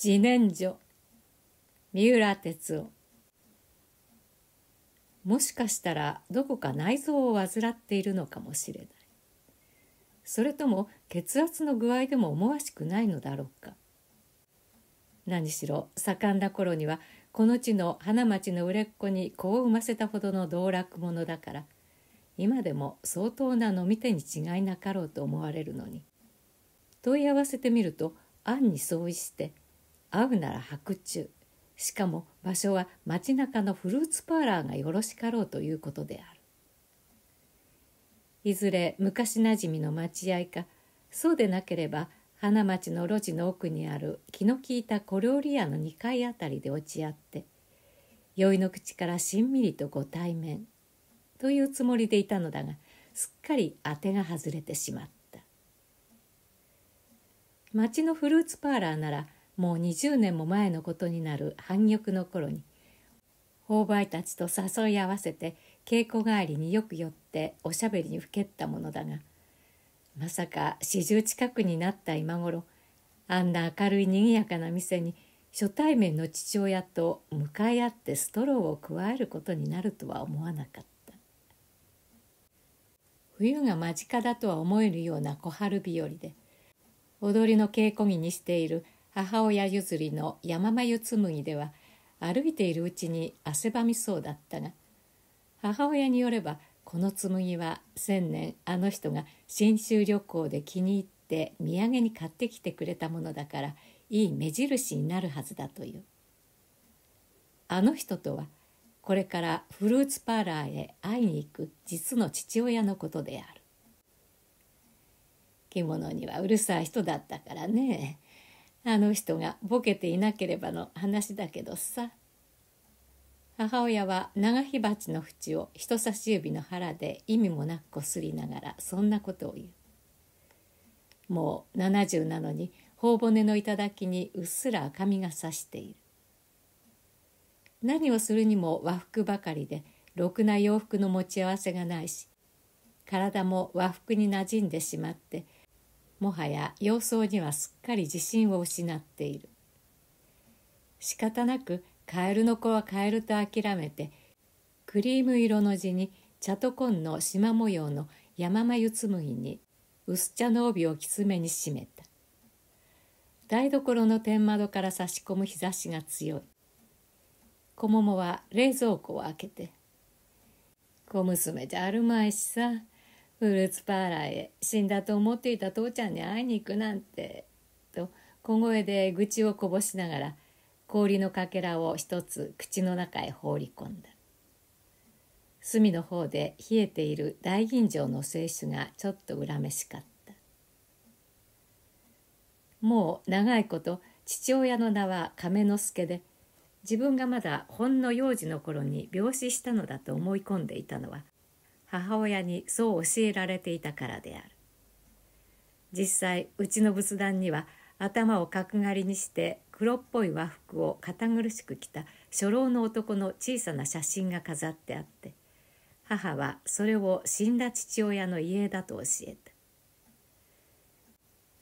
自然薯三浦哲夫もしかしたらどこか内臓を患っているのかもしれないそれとも血圧の具合でも思わしくないのだろうか何しろ盛んな頃にはこの地の花町の売れっ子に子を産ませたほどの道楽者だから今でも相当な飲み手に違いなかろうと思われるのに問い合わせてみると暗に相違して「会うなら白昼しかも場所は街中のフルーツパーラーがよろしかろうということであるいずれ昔なじみの待合かそうでなければ花町の路地の奥にある気の利いた小料理屋の2階あたりで落ち合って酔いの口からしんみりとご対面というつもりでいたのだがすっかり当てが外れてしまった町のフルーツパーラーならもう20年も前のことになる反玉の頃に購買たちと誘い合わせて稽古帰りによく寄っておしゃべりにふけったものだがまさか四十近くになった今頃あんな明るい賑やかな店に初対面の父親と向かい合ってストローを加えることになるとは思わなかった冬が間近だとは思えるような小春日和で踊りの稽古着にしている母親譲りの山眉紬では歩いているうちに汗ばみそうだったが母親によればこの紬は千年あの人が信州旅行で気に入って土産に買ってきてくれたものだからいい目印になるはずだというあの人とはこれからフルーツパーラーへ会いに行く実の父親のことである着物にはうるさい人だったからねあの人がボケていなければの話だけどさ母親は長火鉢の縁を人差し指の腹で意味もなくこすりながらそんなことを言うもう70なのに頬骨の頂にうっすら赤みがさしている何をするにも和服ばかりでろくな洋服の持ち合わせがないし体も和服になじんでしまってもはや様相にはすっかり自信を失っている仕方なくカエルの子はカエルと諦めてクリーム色の地に茶と紺の縞模様の山間湯紡ぎに薄茶の帯をきつめに締めた台所の天窓から差し込む日差しが強い小桃は冷蔵庫を開けて「小娘じゃあるまいしさフルーツパーラーへ死んだと思っていた父ちゃんに会いに行くなんてと小声で愚痴をこぼしながら氷のかけらを一つ口の中へ放り込んだ隅の方で冷えている大吟醸の清酒がちょっと恨めしかったもう長いこと父親の名は亀之助で自分がまだほんの幼児の頃に病死したのだと思い込んでいたのは母親にそう教えられていたからである実際うちの仏壇には頭を角刈りにして黒っぽい和服を堅苦しく着た初老の男の小さな写真が飾ってあって母はそれを死んだ父親の遺影だと教えた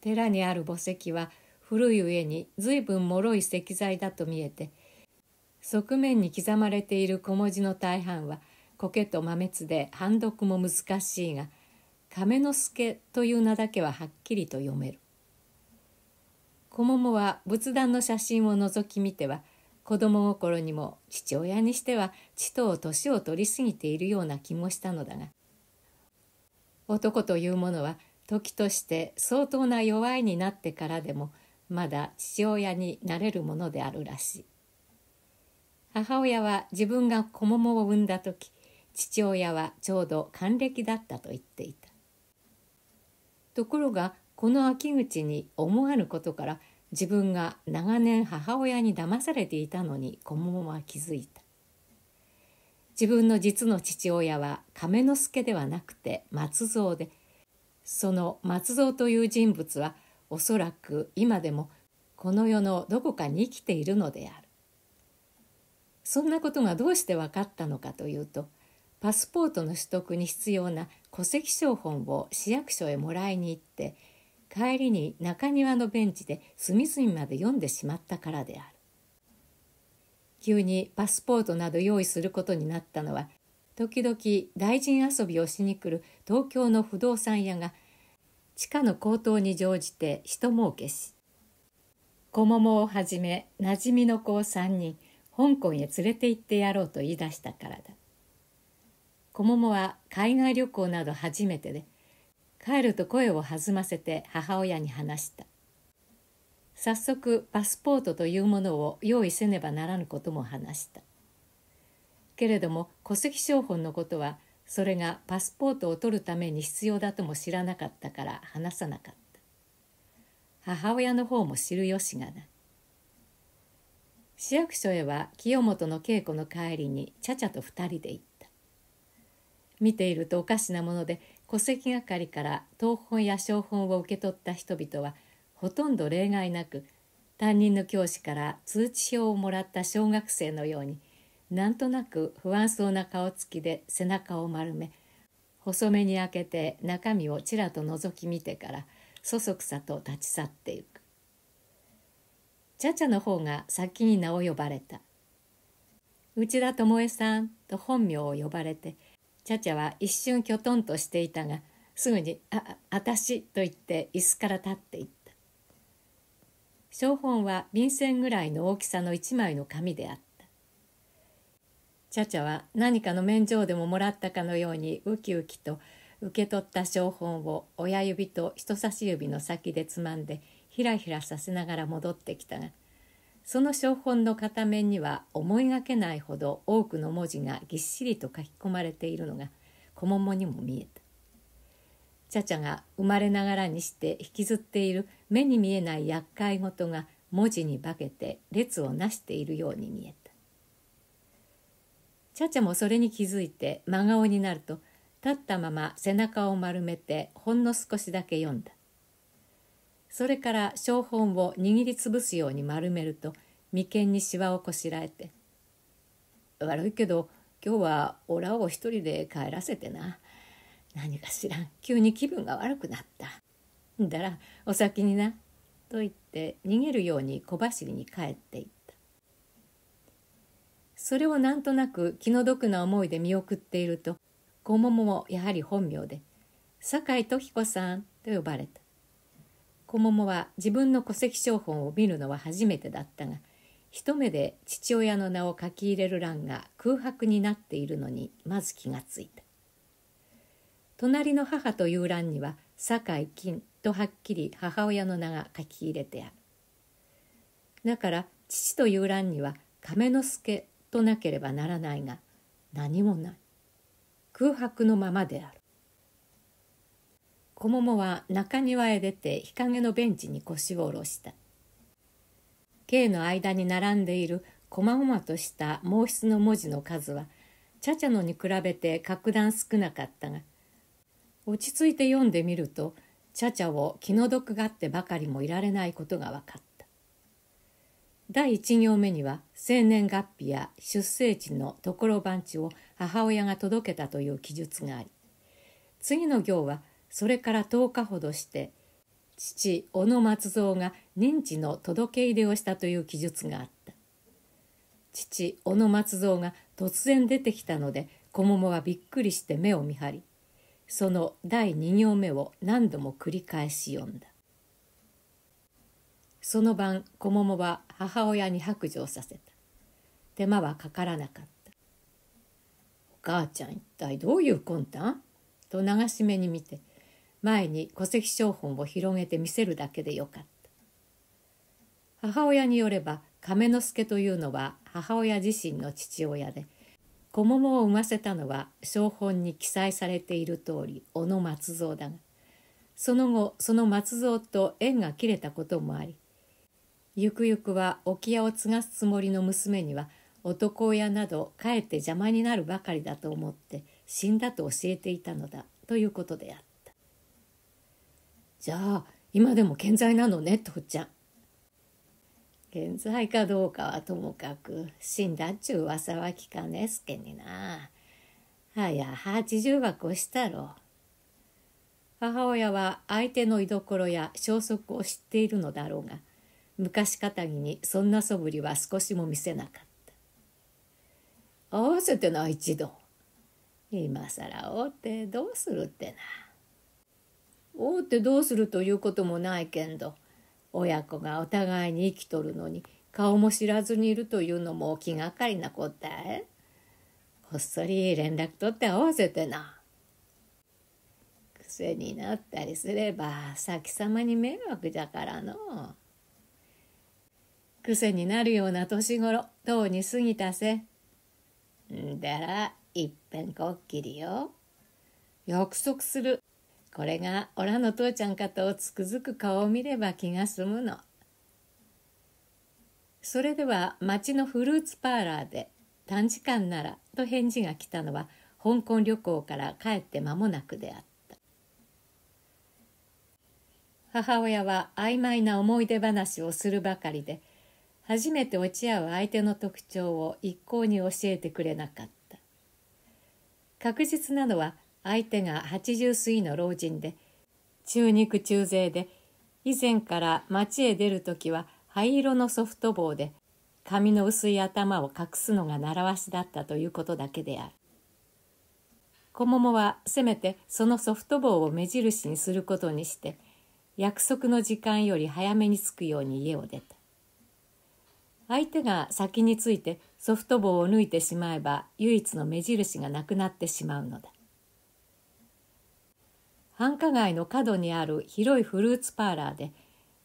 寺にある墓石は古い上に随分脆い石材だと見えて側面に刻まれている小文字の大半は「苔と豆つで判読も難しいが亀之助という名だけははっきりと読める小桃は仏壇の写真を覗き見ては子供心にも父親にしては地と年を取り過ぎているような気もしたのだが男というものは時として相当な弱いになってからでもまだ父親になれるものであるらしい母親は自分がも桃を産んだ時父親はちょうど還暦だったと言っていたところがこの秋口に思わぬことから自分が長年母親に騙されていたのに小桃は気づいた自分の実の父親は亀之助ではなくて松蔵でその松蔵という人物はおそらく今でもこの世のどこかに生きているのであるそんなことがどうして分かったのかというとパスポートの取得に必要な戸籍抄本を市役所へもらいに行って帰りに中庭のベンチで隅々まで読んでしまったからである急にパスポートなど用意することになったのは時々大臣遊びをしに来る東京の不動産屋が地下の高騰に乗じて人儲けし小桃をはじめ馴染みの子を3人香港へ連れて行ってやろうと言い出したからだ小桃は海外旅行など初めてで帰ると声を弾ませて母親に話した早速パスポートというものを用意せねばならぬことも話したけれども戸籍抄本のことはそれがパスポートを取るために必要だとも知らなかったから話さなかった母親の方も知る由がない市役所へは清本の稽古の帰りにちゃちゃと二人で行った見ているとおかしなもので戸籍係から東本や小本を受け取った人々はほとんど例外なく担任の教師から通知表をもらった小学生のようになんとなく不安そうな顔つきで背中を丸め細めに開けて中身をちらと覗き見てからそそくさと立ち去っていく茶々の方が先に名を呼ばれた「内田智恵さん」と本名を呼ばれて「チャチャは一瞬きょとんとしていたがすぐに「ああたし」と言って椅子から立っていった小本は便箋ぐらいの大きさの一枚の紙であったチャチャは何かの免状でももらったかのようにウキウキと受け取った小本を親指と人差し指の先でつまんでひらひらさせながら戻ってきたが「その小本の片面には思いがけないほど多くの文字がぎっしりと書き込まれているのが小桃にも見えた。茶々が生まれながらにして引きずっている目に見えない厄介事が文字に化けて列をなしているように見えた。茶々もそれに気づいて真顔になると立ったまま背中を丸めてほんの少しだけ読んだ。それから小本を握りつぶすように丸めると眉間にしわをこしらえて「悪いけど今日はおらを一人で帰らせてな何か知らん急に気分が悪くなった」だらお先にな」と言って逃げるように小走りに帰っていったそれをなんとなく気の毒な思いで見送っていると小桃もやはり本名で「酒井時子さん」と呼ばれた小桃は自分の戸籍抄本を見るのは初めてだったが一目で父親の名を書き入れる欄が空白になっているのにまず気がついた隣の母という欄には酒井金とはっきり母親の名が書き入れてあるだから父という欄には亀之助となければならないが何もない空白のままである小桃は中庭へ出て日陰のベンチに腰を下ろした K の間に並んでいるこまごまとした毛筆の文字の数はチャチャのに比べて格段少なかったが落ち着いて読んでみるとチャチャを気の毒がってばかりもいられないことが分かった第1行目には生年月日や出生地のところ番地を母親が届けたという記述があり次の行はそれから10日ほどして父小野松蔵が認知の届け入れをしたという記述があった父小野松蔵が突然出てきたので子桃はびっくりして目を見張りその第2行目を何度も繰り返し読んだその晩子桃は母親に白状させた手間はかからなかった「お母ちゃん一体どういう魂胆?」と流し目に見て「前に戸籍抄本を広げて見せるだけでよかった母親によれば亀之助というのは母親自身の父親で子桃を産ませたのは小本に記載されている通り小野松蔵だがその後その松蔵と縁が切れたこともありゆくゆくは置屋を継がすつもりの娘には男親などかえって邪魔になるばかりだと思って死んだと教えていたのだということであった。じゃあ今でも健在なのね父ちゃん。健在かどうかはともかく死んだっちゅう噂は聞かねえすけにな。はや80は越したろ。母親は相手の居所や消息を知っているのだろうが昔かたぎにそんなそぶりは少しも見せなかった会わせてな一度今更会うてどうするってな。おうってどうするということもないけんど親子がお互いに生きとるのに顔も知らずにいるというのも気がかりな答えこっそり連絡取って合わせてな癖になったりすれば先様に迷惑じゃからの癖になるような年頃とうに過ぎたせんだらいっぺんこっきりよ約束するこれがおらの父ちゃんかとつくづく顔を見れば気が済むの。それでは町のフルーツパーラーで短時間ならと返事が来たのは香港旅行から帰って間もなくであった母親は曖昧な思い出話をするばかりで初めて落ち合う相手の特徴を一向に教えてくれなかった確実なのは相手が80過ぎの老人で中肉中背で以前から町へ出る時は灰色のソフト帽で髪の薄い頭を隠すのが習わしだったということだけである。小桃はせめてそのソフト棒を目印にすることにして約束の時間より早めに着くように家を出た相手が先についてソフト棒を抜いてしまえば唯一の目印がなくなってしまうのだ繁華街の角にある広いフルーツパーラーで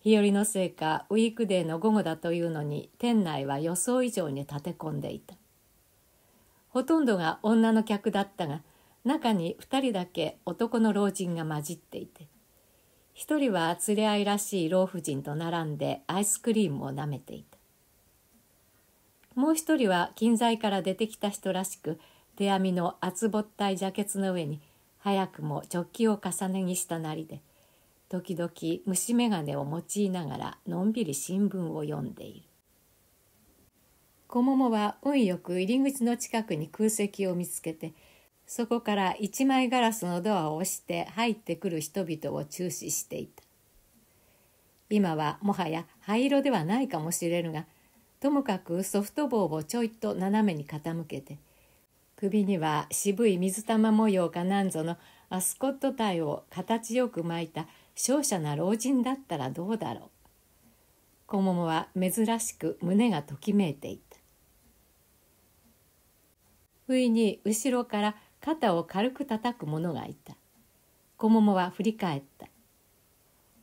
日和のせいかウィークデーの午後だというのに店内は予想以上に立て込んでいたほとんどが女の客だったが中に2人だけ男の老人が混じっていて1人は連れ合いらしい老婦人と並んでアイスクリームを舐めていたもう1人は近在から出てきた人らしく手編みの厚ぼったいジャケツの上に早くも直帰を重ね着したなりで時々虫眼鏡を用いながらのんびり新聞を読んでいる小桃は運よく入り口の近くに空席を見つけてそこから一枚ガラスのドアを押して入ってくる人々を注視していた今はもはや灰色ではないかもしれるがともかくソフトボ棒をちょいと斜めに傾けて首には渋い水玉模様かなんぞのアスコット体を形よく巻いた勝者な老人だったらどうだろう小桃は珍しく胸がときめいていた不意に後ろから肩を軽く叩く者がいた小桃は振り返った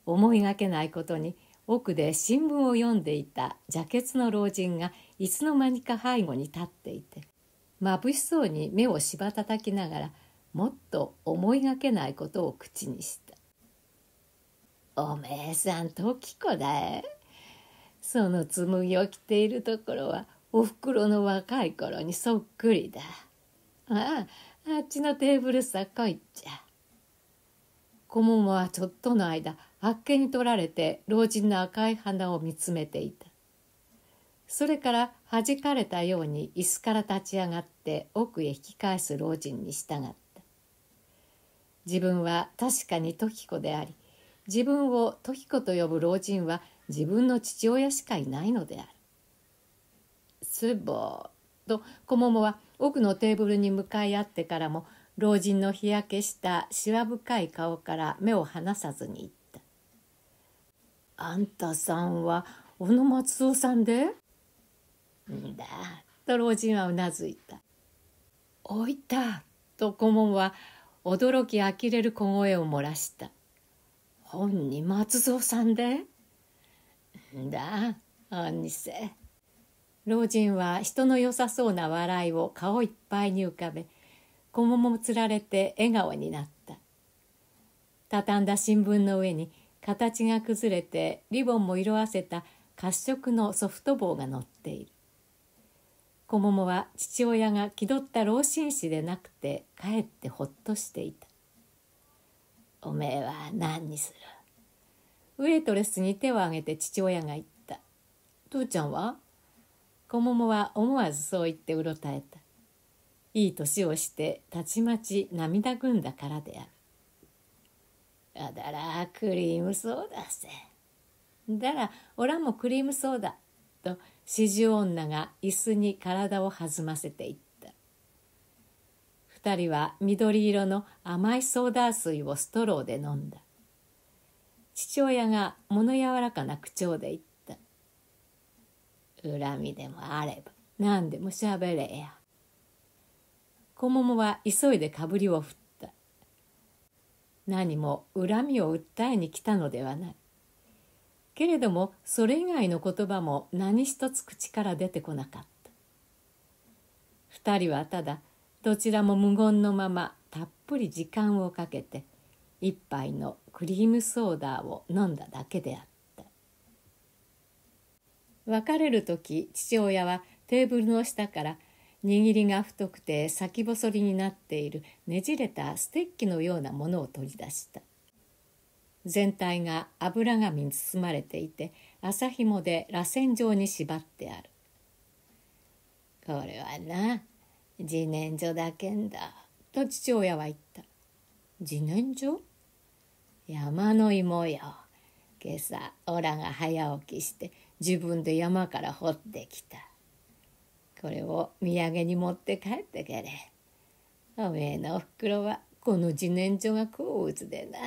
思いがけないことに奥で新聞を読んでいたケツの老人がいつの間にか背後に立っていてまぶしそうに目をしばたたきながらもっと思いがけないことを口にした「おめえさん時子だえその紬を着ているところはおふくろの若い頃にそっくりだあああっちのテーブルさこいっちゃ」。ももはちょっとの間あっけに取られて老人の赤い鼻を見つめていた。それから弾かれたように椅子から立ち上がって奥へ引き返す老人に従った自分は確かに時子であり自分を時子と呼ぶ老人は自分の父親しかいないのである「すぼー」と小桃は奥のテーブルに向かい合ってからも老人の日焼けしたしわ深い顔から目を離さずに言った「あんたさんは小野松夫さんで「んだ」と老人はうなずいた「置いた」と顧問は驚き呆れる小声を漏らした「本に松蔵さんで?」「んだあにせ」老人は人の良さそうな笑いを顔いっぱいに浮かべ小桃もつられて笑顔になった畳んだ新聞の上に形が崩れてリボンも色あせた褐色のソフト棒が乗っている子桃は父親が気取った老紳士でなくてかえってほっとしていた「おめえは何にする?」ウェートレスに手を挙げて父親が言った「父ちゃんは?」子桃は思わずそう言ってうろたえたいい年をしてたちまち涙ぐんだからである「あだらクリームソーダせ」だらおらもクリームソーダと四十女が椅子に体を弾ませていった二人は緑色の甘いソーダ水をストローで飲んだ父親が物柔らかな口調で言った恨みでもあれば何でもしゃべれや小桃は急いでかぶりを振った何も恨みを訴えに来たのではないけれどもそれ以外の言葉も何一つ口から出てこなかった2人はただどちらも無言のままたっぷり時間をかけて一杯のクリームソーダを飲んだだけであった別れる時父親はテーブルの下から握りが太くて先細りになっているねじれたステッキのようなものを取り出した「全体が油紙に包まれていて麻紐で螺旋状に縛ってあるこれはな自然薯だけんだと父親は言った自然薯山の芋よ今朝オラが早起きして自分で山から掘ってきたこれを土産に持って帰ってけれおめえのおふくろはこの自然薯が好物でな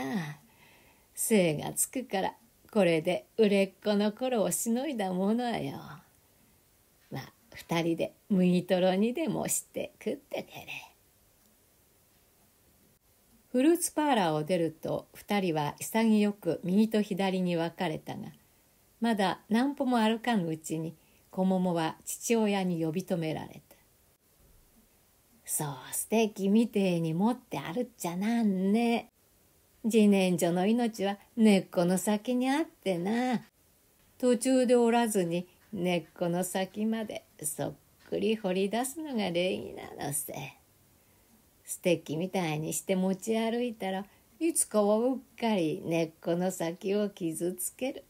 精がつくからこれで売れっ子の頃をしのいだものよ。まあ二人で麦とろにでもして食っててれ、ね。フルーツパーラーを出ると二人は潔く右と左に分かれたがまだ何歩も歩かぬうちに小桃は父親に呼び止められた。そうステーキみてえに持って歩っちゃなんね。自然薯の命は根っこの先にあってな途中でおらずに根っこの先までそっくり掘り出すのが礼儀なのせステッキみたいにして持ち歩いたらいつかはうっかり根っこの先を傷つける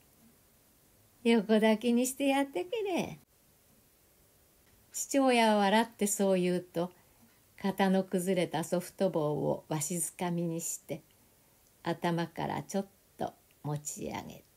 横抱きにしてやってけれ父親は笑ってそう言うと型の崩れたソフト棒をわしづかみにして頭からちょっと持ち上げて